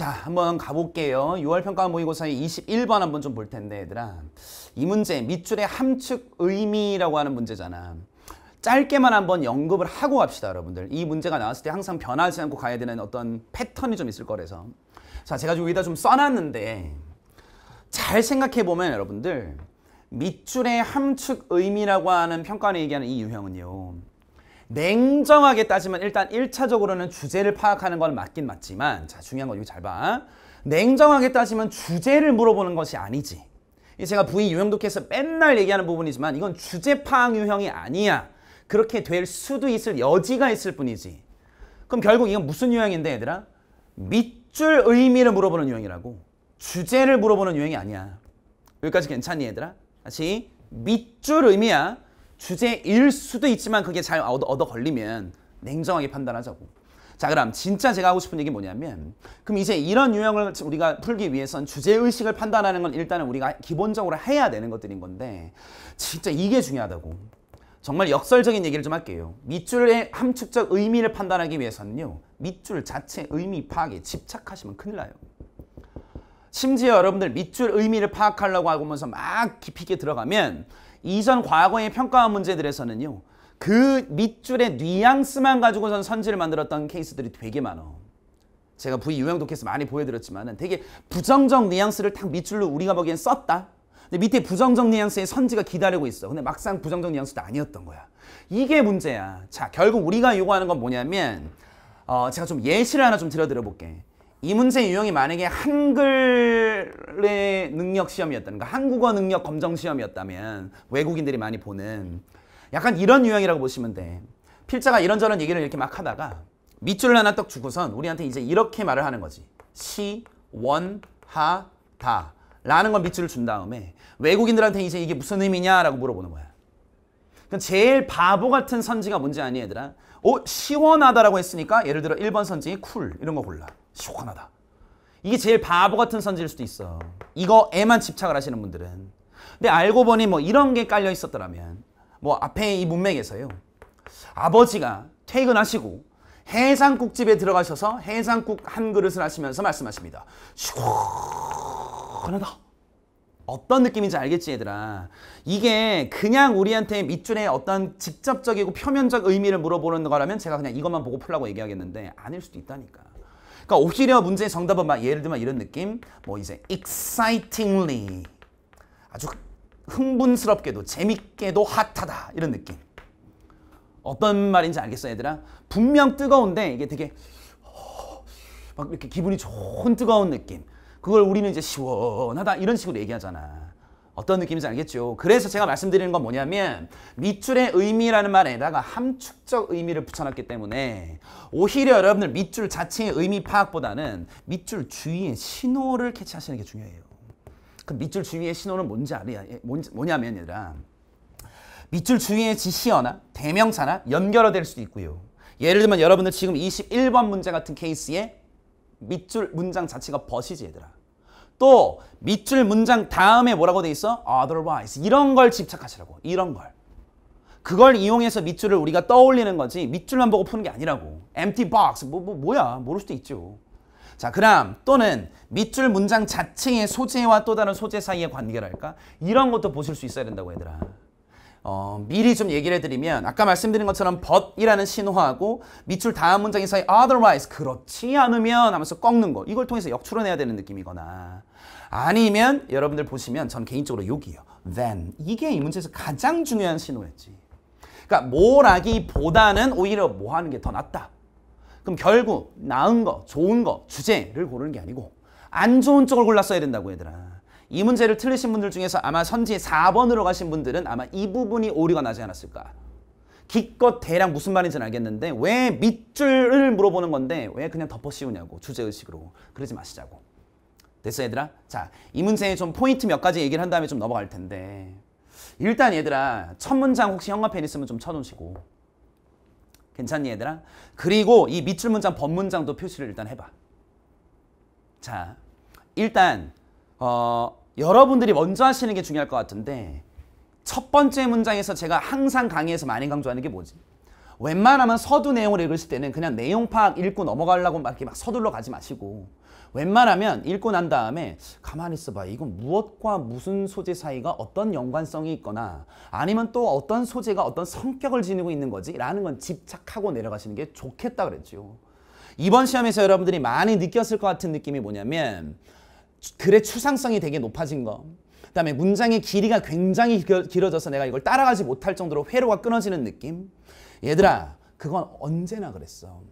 자 한번 가볼게요 6월 평가 모의고사의 21번 한번 좀 볼 텐데 얘들아 이 문제 밑줄의 함축 의미라고 하는 문제잖아 짧게만 한번 연급을 하고 갑시다 여러분들 이 문제가 나왔을 때 항상 변하지 않고 가야 되는 어떤 패턴이 좀 있을 거라서 자 제가 지금 여기다 좀 써놨는데 잘 생각해보면 여러분들 밑줄의 함축 의미라고 하는 평가를 얘기하는 이 유형은요 냉정하게 따지면 일단 1차적으로는 주제를 파악하는 건 맞긴 맞지만 자 중요한 건 이거 잘 봐. 냉정하게 따지면 주제를 물어보는 것이 아니지. 제가 부인 유형독해서 맨날 얘기하는 부분이지만 이건 주제 파악 유형이 아니야. 그렇게 될 수도 있을 여지가 있을 뿐이지. 그럼 결국 이건 무슨 유형인데 얘들아? 밑줄 의미를 물어보는 유형이라고. 주제를 물어보는 유형이 아니야. 여기까지 괜찮니 얘들아? 다시 밑줄 의미야. 주제일 수도 있지만 그게 잘 얻어 걸리면 냉정하게 판단하자고. 자 그럼 진짜 제가 하고 싶은 얘기 뭐냐면 그럼 이제 이런 유형을 우리가 풀기 위해선 주제의식을 판단하는 건 일단은 우리가 기본적으로 해야 되는 것들인 건데 진짜 이게 중요하다고 정말 역설적인 얘기를 좀 할게요 밑줄의 함축적 의미를 판단하기 위해서는요 밑줄 자체 의미 파악에 집착하시면 큰일 나요 심지어 여러분들 밑줄 의미를 파악하려고 하면서 고막 깊이 있게 들어가면 이전 과거의 평가와 문제들에서는요. 그 밑줄의 뉘앙스만 가지고선 선지를 만들었던 케이스들이 되게 많어. 제가 V 유형도 케이스 많이 보여드렸지만 되게 부정적 뉘앙스를 딱 밑줄로 우리가 보기엔 썼다. 근데 밑에 부정적 뉘앙스의 선지가 기다리고 있어. 근데 막상 부정적 뉘앙스도 아니었던 거야. 이게 문제야. 자, 결국 우리가 요구하는 건 뭐냐면 어, 제가 좀 예시를 하나 좀 들어드려볼게. 이문세 유형이 만약에 한글의 능력 시험이었다든가 한국어 능력 검정 시험이었다면 외국인들이 많이 보는 약간 이런 유형이라고 보시면 돼. 필자가 이런저런 얘기를 이렇게 막 하다가 밑줄을 하나 떡 주고선 우리한테 이제 이렇게 말을 하는 거지. 시, 원, 하, 다 라는 걸 밑줄을 준 다음에 외국인들한테 이제 이게 무슨 의미냐라고 물어보는 거야. 그니까 제일 바보 같은 선지가 뭔지 아니 얘들아? 어? 시원하다라고 했으니까 예를 들어 1번 선지 쿨 이런 거 골라. 시원하다. 이게 제일 바보 같은 선지일 수도 있어. 이거에만 집착을 하시는 분들은. 근데 알고 보니 뭐 이런 게 깔려 있었더라면 뭐 앞에 이 문맥에서요. 아버지가 퇴근하시고 해장국집에 들어가셔서 해장국 한 그릇을 하시면서 말씀하십니다. 시원하다. 어떤 느낌인지 알겠지 얘들아 이게 그냥 우리한테 밑줄에 어떤 직접적이고 표면적 의미를 물어보는 거라면 제가 그냥 이것만 보고 풀라고 얘기하겠는데 아닐 수도 있다니까 그러니까 오히려 문제의 정답은 막 예를 들면 이런 느낌. 뭐 이제 excitingly 아주 흥분스럽게도 재밌게도 핫하다 이런 느낌. 어떤 말인지 알겠어 얘들아? 분명 뜨거운데 이게 되게 어, 막 이렇게 기분이 좋은 뜨거운 느낌. 그걸 우리는 이제 시원하다 이런 식으로 얘기하잖아. 어떤 느낌인지 알겠죠? 그래서 제가 말씀드리는 건 뭐냐면 밑줄의 의미라는 말에다가 함축적 의미를 붙여놨기 때문에 오히려 여러분들 밑줄 자체의 의미 파악보다는 밑줄 주위의 신호를 캐치하시는 게 중요해요. 그 밑줄 주위의 신호는 뭔지 아냐, 뭐냐면 얘들아 밑줄 주위의 지시어나 대명사나 연결어 될 수도 있고요. 예를 들면 여러분들 지금 21번 문제 같은 케이스에 밑줄 문장 자체가 버시지 얘들아. 또 밑줄 문장 다음에 뭐라고 돼 있어? otherwise 이런 걸 집착하시라고 이런 걸 그걸 이용해서 밑줄을 우리가 떠올리는 거지 밑줄만 보고 푸는 게 아니라고 empty box 뭐, 뭐 뭐야 모를 수도 있죠 자 그럼 또는 밑줄 문장 자체의 소재와 또 다른 소재 사이의 관계랄까 이런 것도 보실 수 있어야 된다고 얘들아 어, 미리 좀 얘기를 해드리면 아까 말씀드린 것처럼 but이라는 신호하고 밑줄 다음 문장의 사이 otherwise 그렇지 않으면 하면서 꺾는 거 이걸 통해서 역추론해야 되는 느낌이거나 아니면 여러분들 보시면 전 개인적으로 여기요. then 이게 이 문제에서 가장 중요한 신호였지. 그러니까 뭐라기보다는 오히려 뭐 하는 게 더 낫다. 그럼 결국 나은 거, 좋은 거, 주제를 고르는 게 아니고 안 좋은 쪽을 골랐어야 된다고 얘들아. 이 문제를 틀리신 분들 중에서 아마 선지 4번으로 가신 분들은 아마 이 부분이 오류가 나지 않았을까. 기껏 대략 무슨 말인지는 알겠는데 왜 밑줄을 물어보는 건데 왜 그냥 덮어씌우냐고 주제의식으로 그러지 마시자고. 됐어 얘들아? 자 이문세의 좀 포인트 몇 가지 얘기를 한 다음에 좀 넘어갈 텐데 일단 얘들아 첫 문장 혹시 형과펜 있으면 좀 쳐놓으시고 괜찮니 얘들아? 그리고 이 밑줄 문장 법문장도 표시를 일단 해봐 자 일단 어, 여러분들이 먼저 하시는 게 중요할 것 같은데 첫 번째 문장에서 제가 항상 강의에서 많이 강조하는 게 뭐지? 웬만하면 서두 내용을 읽을 때는 그냥 내용 파악 읽고 넘어가려고 막 이렇게 막 서둘러 가지 마시고 웬만하면 읽고 난 다음에 가만히 있어봐 이건 무엇과 무슨 소재 사이가 어떤 연관성이 있거나 아니면 또 어떤 소재가 어떤 성격을 지니고 있는 거지 라는 건 집착하고 내려가시는 게 좋겠다 그랬죠 이번 시험에서 여러분들이 많이 느꼈을 것 같은 느낌이 뭐냐면 글의 추상성이 되게 높아진 거 그다음에 문장의 길이가 굉장히 길어져서 내가 이걸 따라가지 못할 정도로 회로가 끊어지는 느낌 얘들아 그건 언제나 그랬어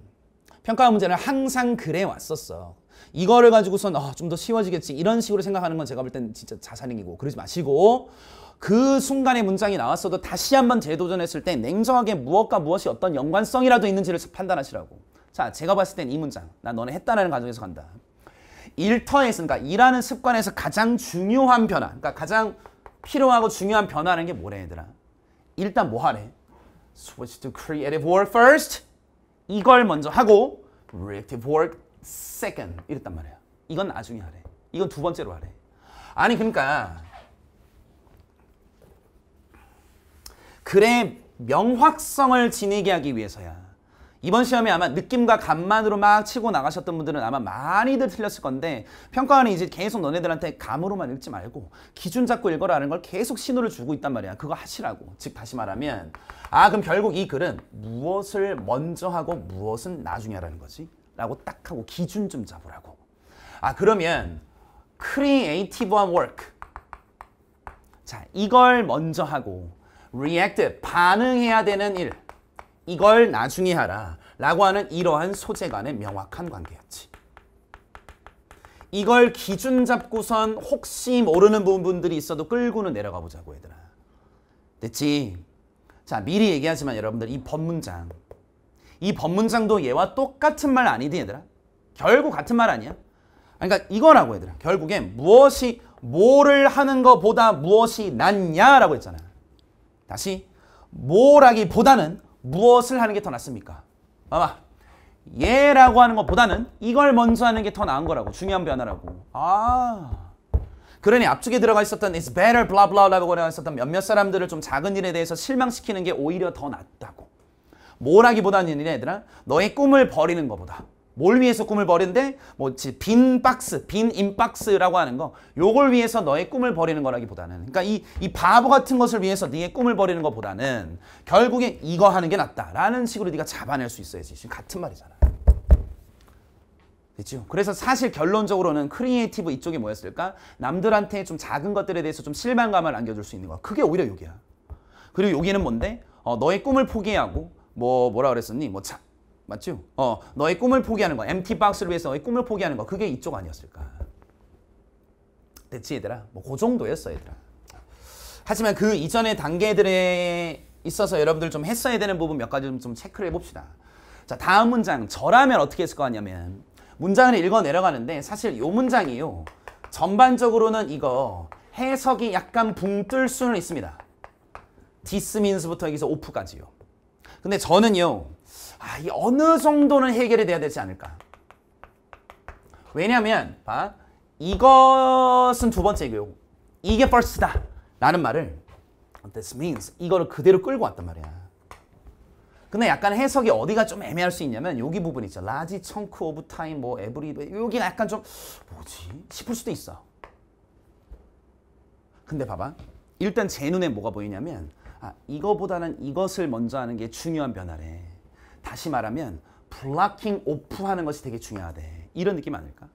평가 문제는 항상 그래 왔었어 이거를 가지고선 아, 좀 더 쉬워지겠지 이런 식으로 생각하는 건 제가 볼 땐 진짜 자살행위고 그러지 마시고 그순간에 문장이 나왔어도 다시 한번 재도전했을 때 냉정하게 무엇과 무엇이 어떤 연관성이라도 있는지를 판단하시라고 자 제가 봤을 땐 이 문장 나 너네 했다라는 과정에서 간다 일터에서 그러니까 일하는 습관에서 가장 중요한 변화 그러니까 가장 필요하고 중요한 변화라는 게 뭐래 얘들아 일단 뭐 하래? Switch to creative work first 이걸 먼저 하고 reactive work second 이랬단 말이야. 이건 나중에 하래. 이건 두 번째로 하래. 아니 그러니까 글의 명확성을 지니게 하기 위해서야. 이번 시험에 아마 느낌과 감만으로 막 치고 나가셨던 분들은 아마 많이들 틀렸을 건데 평가원이 이제 계속 너네들한테 감으로만 읽지 말고 기준 잡고 읽어라는 걸 계속 신호를 주고 있단 말이야. 그거 하시라고. 즉 다시 말하면 아 그럼 결국 이 글은 무엇을 먼저 하고 무엇은 나중에 하라는 거지. 라고 딱 하고 기준 좀 잡으라고. 아 그러면 크리에이티브한 워크 자 이걸 먼저 하고 리액트 반응해야 되는 일 이걸 나중에 하라 라고 하는 이러한 소재 간의 명확한 관계였지. 이걸 기준 잡고선 혹시 모르는 부분들이 있어도 끌고는 내려가 보자고 얘들아. 됐지? 자 미리 얘기하지만 여러분들 이 법문장 이법문장도 얘와 똑같은 말 아니디 얘들아? 결국 같은 말 아니야? 그러니까 이거라고 얘들아. 결국엔 무엇이 뭐를 하는 것보다 무엇이 낫냐라고 했잖아. 다시 뭐라기보다는 무엇을 하는 게 더 낫습니까? 봐봐. 얘라고 하는 것보다는 이걸 먼저 하는 게 더 나은 거라고. 중요한 변화라고. 아... 그러니 앞쪽에 들어가 있었던 is better blah blah라고 들어가 있었던 몇몇 사람들을 좀 작은 일에 대해서 실망시키는 게 오히려 더 낫다고. 뭘 하기보다는 얘들아 너의 꿈을 버리는 것보다 뭘 위해서 꿈을 버리는데 뭐빈 박스, 빈 인박스라고 하는 거 요걸 위해서 너의 꿈을 버리는 거라기보다는 그러니까 이, 이 바보 같은 것을 위해서 네의 꿈을 버리는 것보다는 결국에 이거 하는 게 낫다라는 식으로 네가 잡아낼 수 있어야지 지금 같은 말이잖아 됐죠? 그래서 사실 결론적으로는 크리에이티브 이쪽이 뭐였을까? 남들한테 좀 작은 것들에 대해서 좀 실망감을 안겨줄 수 있는 거야 그게 오히려 여기야 그리고 여기는 뭔데? 어, 너의 꿈을 포기하고 뭐 뭐라 그랬었니? 뭐 참. 맞죠? 어, 너의 꿈을 포기하는 거. MT 박스를 위해서 너의 꿈을 포기하는 거. 그게 이쪽 아니었을까? 됐지 얘들아? 뭐 그 정도였어 얘들아. 하지만 그 이전의 단계들에 있어서 여러분들 좀 했어야 되는 부분 몇 가지 좀, 좀 체크를 해봅시다. 자 다음 문장 저라면 어떻게 했을 거 같냐면 문장을 읽어 내려가는데 사실 요 문장이요. 전반적으로는 이거 해석이 약간 붕 뜰 수는 있습니다. 디스민스부터 여기서 오프까지요. 근데 저는요, 아, 이 어느 정도는 해결이 돼야 되지 않을까. 왜냐면, 하 봐. 이것은 두 번째고요. 이게 first다. 라는 말을 this means 이거를 그대로 끌고 왔단 말이야. 근데 약간 해석이 어디가 좀 애매할 수 있냐면 여기 부분 있죠. 라지 청크 오브 타임 뭐 에브리 뭐, 여기 약간 좀 뭐지? 싶을 수도 있어. 근데 봐봐. 일단 제 눈에 뭐가 보이냐면 아, 이거보다는 이것을 먼저 하는 게 중요한 변화래. 다시 말하면 블락킹 오프하는 것이 되게 중요하대. 이런 느낌 아닐까?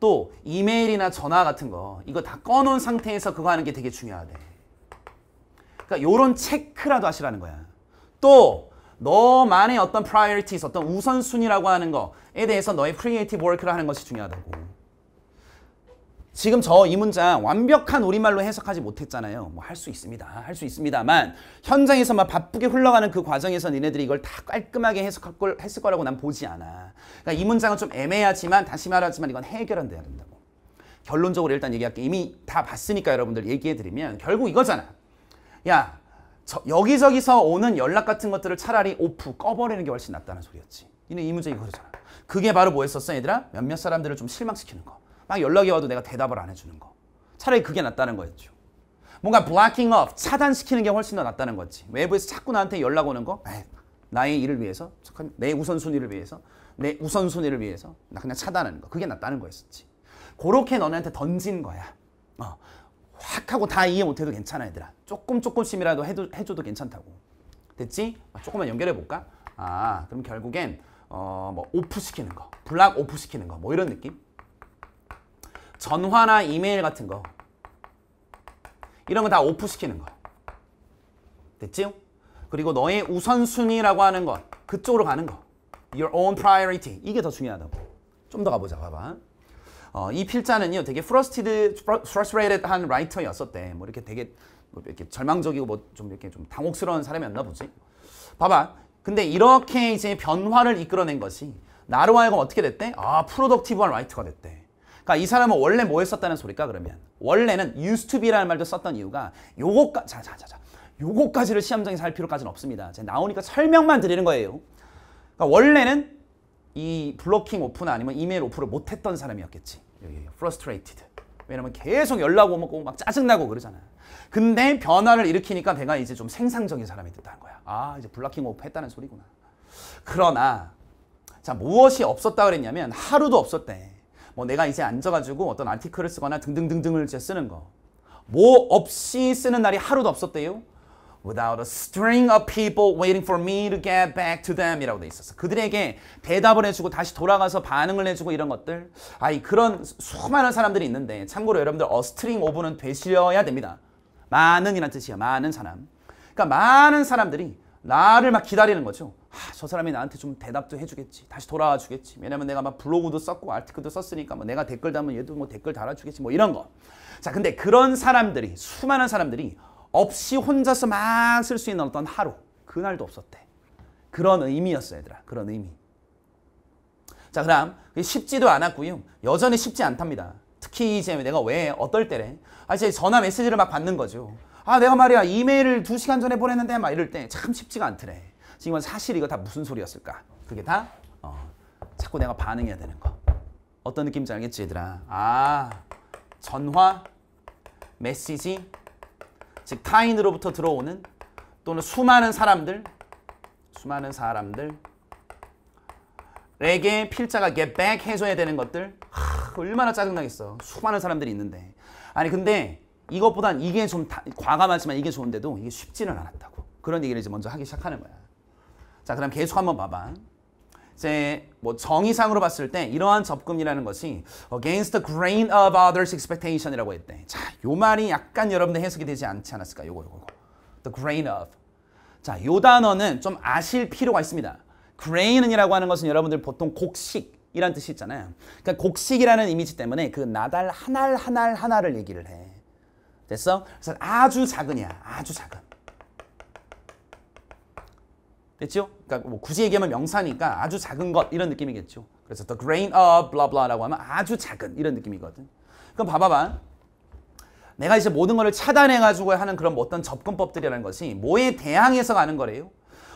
또 이메일이나 전화 같은 거 이거 다 꺼놓은 상태에서 그거 하는 게 되게 중요하대. 그러니까 이런 체크라도 하시라는 거야. 또 너만의 어떤 p r i o r i t 어티스 어떤 우선순위라고 하는 거에 대해서 너의 크리에이티브 워크를 하는 것이 중요하다고. 지금 저 이 문장 완벽한 우리말로 해석하지 못했잖아요. 뭐 할 수 있습니다. 할 수 있습니다만 현장에서 막 바쁘게 흘러가는 그 과정에서 니네들이 이걸 다 깔끔하게 해석할 걸 했을 거라고 난 보지 않아. 그러니까 이 문장은 좀 애매하지만 다시 말하지만 이건 해결은 돼야 된다고. 결론적으로 일단 얘기할게. 이미 다 봤으니까 여러분들 얘기해 드리면 결국 이거잖아. 야, 저, 여기저기서 오는 연락 같은 것들을 차라리 오프 꺼버리는 게 훨씬 낫다는 소리였지. 이는 이 문제 이거잖아. 그게 바로 뭐였었어, 얘들아? 몇몇 사람들을 좀 실망시키는 거. 막 연락이 와도 내가 대답을 안 해주는 거. 차라리 그게 낫다는 거였죠. 뭔가 b l 킹 업, 차단시키는 게 훨씬 더 낫다는 거지. 외부에서 자꾸 나한테 연락 오는 거, 에이, 나의 일을 위해서, 내 우선순위를 위해서, 내 우선순위를 위해서 나 그냥 차단하는 거. 그게 낫다는 거였었지. 그렇게 너네한테 던진 거야. 어, 확 하고 다 이해 못해도 괜찮아 얘들아. 조금 조금씩이라도 해도, 해줘도 괜찮다고. 됐지? 아, 조금만 연결해볼까? 아, 그럼 결국엔 어, 뭐 오프 시키는 거, 블락 오프 시키는 거, 뭐 이런 느낌? 전화나 이메일 같은 거 이런 거 다 오프시키는 거 됐지요? 그리고 너의 우선순위라고 하는 것 그쪽으로 가는 거 Your own priority 이게 더 중요하다고 좀 더 가보자 봐봐 어, 이 필자는요 되게 frustrated, frustrated 한 라이터였었대 뭐 이렇게 되게 뭐 이렇게 절망적이고 뭐 좀 이렇게 좀 당혹스러운 사람이었나 보지 봐봐 근데 이렇게 이제 변화를 이끌어낸 것이 나로 하여금 어떻게 됐대? 아 프로덕티브한 라이터가 됐대 그러니까 이 사람은 원래 뭐 했었다는 소리까 일 그러면 원래는 used to be라는 말도 썼던 이유가 요거까 자자자자 요거까지를 시험장에서 할 필요까지는 없습니다. 제가 나오니까 설명만 드리는 거예요. 그러니까 원래는 이 블로킹 오픈 아니면 이메일 오픈을 못했던 사람이었겠지. frustrated. 왜냐면 계속 연락 오면 뭐 막 짜증나고 그러잖아. 근데 변화를 일으키니까 내가 이제 좀 생산적인 사람이 됐다는 거야. 아 이제 블로킹 오픈 했다는 소리구나. 그러나 자 무엇이 없었다 그랬냐면 하루도 없었대. 뭐 내가 이제 앉아가지고 어떤 아티클을 쓰거나 등등등등을 이제 쓰는 거. 뭐 없이 쓰는 날이 하루도 없었대요. Without a string of people waiting for me to get back to them 이라고 돼 있었어. 그들에게 대답을 해주고 다시 돌아가서 반응을 해주고 이런 것들. 아이 그런 수많은 사람들이 있는데 참고로 여러분들 a string of는 되셔야 됩니다. 많은이란 뜻이야. 많은 사람. 그러니까 많은 사람들이 나를 막 기다리는 거죠. 아, 저 사람이 나한테 좀 대답도 해주겠지. 다시 돌아와 주겠지. 왜냐면 내가 막 블로그도 썼고 아티클도 썼으니까 뭐 내가 댓글 달면 얘도 뭐 댓글 달아주겠지. 뭐 이런 거. 자, 근데 그런 사람들이 수많은 사람들이 없이 혼자서 막 쓸 수 있는 어떤 하루 그날도 없었대. 그런 의미였어 얘들아. 그런 의미. 자, 그럼 쉽지도 않았고요. 여전히 쉽지 않답니다. 특히 이제 내가 왜 어떨 때래? 아, 이제 전화 메시지를 막 받는 거죠. 아 내가 말이야 이메일을 두시간 전에 보냈는데 막 이럴 때 참 쉽지가 않더래. 지금 사실 이거 다 무슨 소리였을까? 그게 다 어, 자꾸 내가 반응해야 되는 거. 어떤 느낌인지 알겠지 얘들아? 아 전화, 메시지, 즉 타인으로부터 들어오는 또는 수많은 사람들 수많은 사람들 에게 필자가 get back 해줘야 되는 것들 하, 얼마나 짜증나겠어 수많은 사람들이 있는데 아니 근데 이것보단 이게 좀 다, 과감하지만 이게 좋은데도 이게 쉽지는 않았다고. 그런 얘기를 이제 먼저 하기 시작하는 거야. 자, 그럼 계속 한번 봐봐. 이제 뭐 정의상으로 봤을 때 이러한 접근이라는 것이 against the grain of others' expectation이라고 했대. 자, 요 말이 약간 여러분들 해석이 되지 않지 않았을까? 요거 요거. the grain of. 자, 요 단어는 좀 아실 필요가 있습니다. grain이라고 하는 것은 여러분들 보통 곡식 이란 뜻이 있잖아요. 그러니까 곡식이라는 이미지 때문에 그 나달 한알한알 하나를 얘기를 해. 됐어? 그래서 아주 작은이야. 아주 작은. 됐죠? 그러니까 뭐 굳이 얘기하면 명사니까 아주 작은 것 이런 느낌이겠죠. 그래서 the grain of blah blah라고 하면 아주 작은 이런 느낌이거든. 그럼 봐봐봐. 내가 이제 모든 것을 차단해가지고 하는 그런 뭐 어떤 접근법들이라는 것이 뭐에 대항해서 가는 거래요?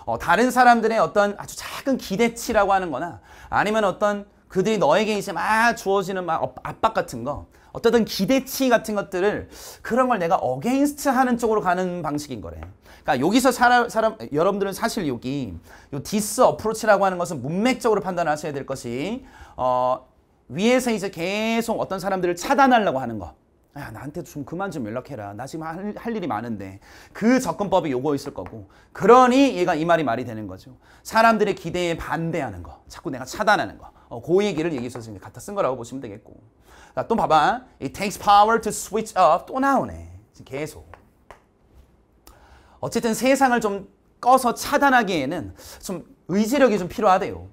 어, 다른 사람들의 어떤 아주 작은 기대치라고 하는 거나 아니면 어떤 그들이 너에게 이제 막 주어지는 막 압박 같은 거어든 기대치 같은 것들을 그런 걸 내가 어게인스트 하는 쪽으로 가는 방식인 거래. 그러니까 여기서 사람, 사람 여러분들은 사실 여기 요 디스 어프로치라고 하는 것은 문맥적으로 판단하셔야 될 것이 어, 위에서 이제 계속 어떤 사람들을 차단하려고 하는 거. 야 아, 나한테 좀 그만 좀 연락해라. 나 지금 할, 할 일이 많은데 그 접근법이 요거 있을 거고 그러니 얘가 이 말이 말이 되는 거죠. 사람들의 기대에 반대하는 거. 자꾸 내가 차단하는 거. 고의기를 어, 그 얘기했었으니 갖다 쓴 거라고 보시면 되겠고. 자, 또 봐봐. It takes power to switch off. 또 나오네. 계속. 어쨌든 세상을 좀 꺼서 차단하기에는 좀 의지력이 좀 필요하대요.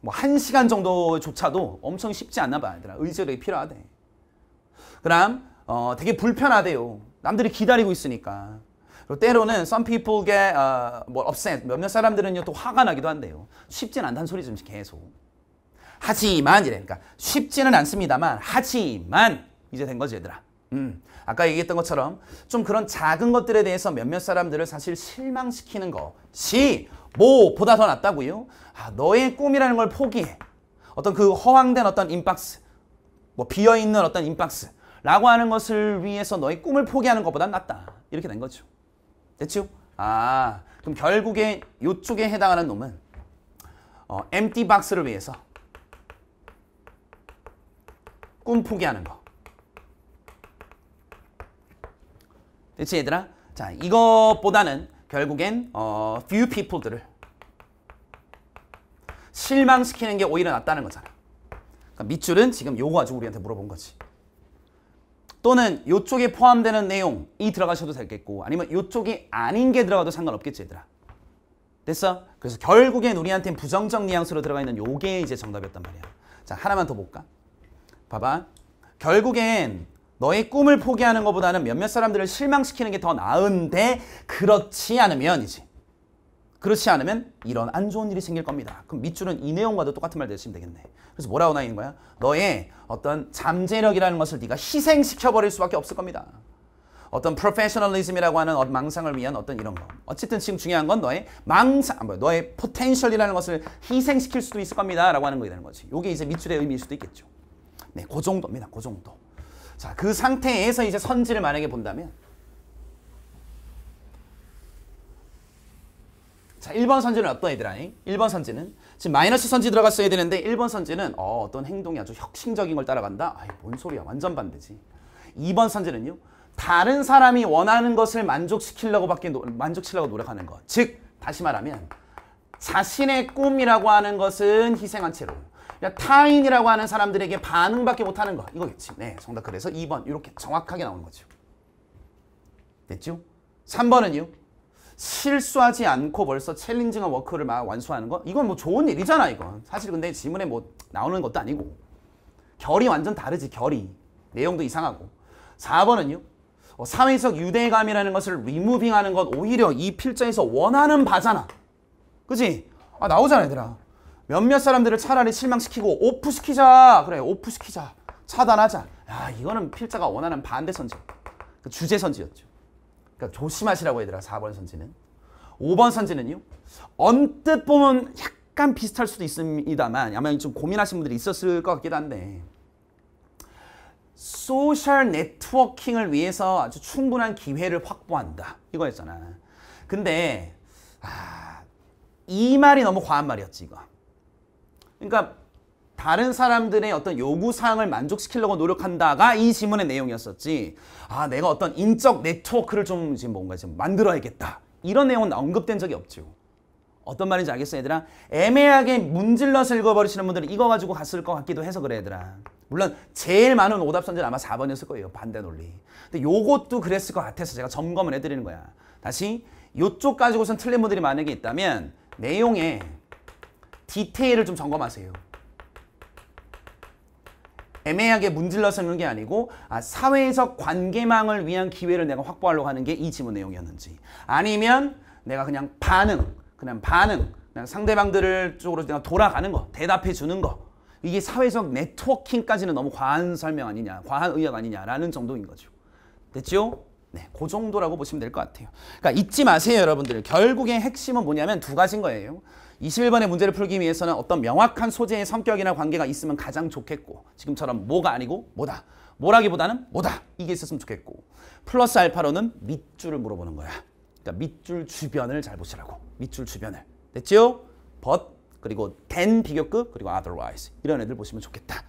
뭐 한 시간 정도조차도 엄청 쉽지 않나 봐. 얘들아. 의지력이 필요하대. 그럼 어, 되게 불편하대요. 남들이 기다리고 있으니까. 그리고 때로는 some people get uh, upset. 몇몇 사람들은또 화가 나기도 한대요. 쉽진 않다는 소리 좀 계속. 하지만 이래니까 그러니까 쉽지는 않습니다만 하지만 이제 된 거지 얘들아. 음, 아까 얘기했던 것처럼 좀 그런 작은 것들에 대해서 몇몇 사람들을 사실 실망시키는 것이 뭐보다 더 낫다고요? 아, 너의 꿈이라는 걸 포기해. 어떤 그 허황된 어떤 임박스, 뭐 비어있는 어떤 임박스라고 하는 것을 위해서 너의 꿈을 포기하는 것보다 낫다. 이렇게 된 거죠. 됐죠? 아, 그럼 결국에 이쪽에 해당하는 놈은 어, 엠티 박스를 위해서 꿈 포기하는 거. 그치 얘들아? 자 이것보다는 결국엔 어, few people들을 실망시키는 게 오히려 낫다는 거잖아. 그러니까 밑줄은 지금 요거 가지고 우리한테 물어본 거지. 또는 요쪽에 포함되는 내용이 들어가셔도 되겠고 아니면 요쪽이 아닌 게 들어가도 상관없겠지 얘들아. 됐어? 그래서 결국엔 우리한테 부정적 뉘앙스로 들어가 있는 요게 이제 정답이었단 말이야. 자 하나만 더 볼까? 봐봐. 결국엔 너의 꿈을 포기하는 것보다는 몇몇 사람들을 실망시키는 게 더 나은데 그렇지 않으면이지. 그렇지 않으면 이런 안 좋은 일이 생길 겁니다. 그럼 밑줄은 이 내용과도 똑같은 말 내시면 되겠네. 그래서 뭐라고 나 있는 거야? 너의 어떤 잠재력이라는 것을 네가 희생시켜버릴 수밖에 없을 겁니다. 어떤 프로페셔널리즘이라고 하는 망상을 위한 어떤 이런 거. 어쨌든 지금 중요한 건 너의 망상, 뭐 너의 포텐셜이라는 것을 희생시킬 수도 있을 겁니다. 라고 하는 거라는 거지. 이게 이제 밑줄의 의미일 수도 있겠죠. 네, 그 정도입니다. 그 정도. 자, 그 상태에서 이제 선지를 만약에 본다면 자, 1번 선지는 어떤 애들아? 1번 선지는 지금 마이너스 선지 들어갔어야 되는데 1번 선지는 어, 떤 행동이 아주 혁신적인 걸 따라간다? 아이, 뭔 소리야. 완전 반대지. 2번 선지는요. 다른 사람이 원하는 것을 만족시키려고 밖에 노, 만족시려고 노력하는 것. 즉, 다시 말하면 자신의 꿈이라고 하는 것은 희생한 채로 그러니까 타인이라고 하는 사람들에게 반응밖에 못하는 거 이거겠지. 네, 정답 그래서 2번 이렇게 정확하게 나오는 거죠. 됐죠? 3번은요. 실수하지 않고 벌써 챌린징한 워크를 막 완수하는 거 이건 뭐 좋은 일이잖아 이건 사실 근데 질문에뭐 나오는 것도 아니고 결이 완전 다르지 결이 내용도 이상하고 4번은요 어, 사회적 유대감이라는 것을 리무빙하는 건 오히려 이 필자에서 원하는 바잖아 그지? 아 나오잖아 얘들아 몇몇 사람들을 차라리 실망시키고 오프시키자 그래 오프시키자 차단하자 야 이거는 필자가 원하는 반대 선지 그 주제 선지였죠 그러니까 조심하시라고 얘들아 4번 선지는 5번 선지는요 언뜻 보면 약간 비슷할 수도 있습니다만 아마 좀 고민하신 분들이 있었을 것같기도 한데 소셜 네트워킹을 위해서 아주 충분한 기회를 확보한다 이거였잖아 근데 아, 이 말이 너무 과한 말이었지 이거 그러니까 다른 사람들의 어떤 요구사항을 만족시키려고 노력한다가 이 지문의 내용이었었지 아 내가 어떤 인적 네트워크를 좀 지금 뭔가 지금 만들어야겠다 이런 내용은 언급된 적이 없죠 어떤 말인지 알겠어 얘들아? 애매하게 문질러서 읽어버리시는 분들은 이거 가지고 갔을 것 같기도 해서 그래 얘들아 물론 제일 많은 오답 선지는 아마 4번이었을 거예요 반대 논리 근데 요것도 그랬을 것 같아서 제가 점검을 해드리는 거야 다시 요쪽 가지고선 틀린 분들이 만약에 있다면 내용에 디테일을 좀 점검하세요. 애매하게 문질러서 는게 아니고 아, 사회에서 관계망을 위한 기회를 내가 확보하려고 하는 게이 지문 내용이었는지 아니면 내가 그냥 반응, 그냥 반응, 그냥 상대방들을 쪽으로 그냥 돌아가는 거, 대답해 주는 거 이게 사회적 네트워킹까지는 너무 과한 설명 아니냐, 과한 의학 아니냐라는 정도인 거죠. 됐죠? 네, 그 정도라고 보시면 될 것 같아요. 그러니까 잊지 마세요, 여러분들. 결국의 핵심은 뭐냐면 두 가지인 거예요. 21번의 문제를 풀기 위해서는 어떤 명확한 소재의 성격이나 관계가 있으면 가장 좋겠고 지금처럼 뭐가 아니고 뭐다. 뭐라기보다는 뭐다. 이게 있었으면 좋겠고 플러스 알파로는 밑줄을 물어보는 거야. 그러니까 밑줄 주변을 잘 보시라고. 밑줄 주변을. 됐죠? but 그리고 then 비교급 그리고 otherwise 이런 애들 보시면 좋겠다.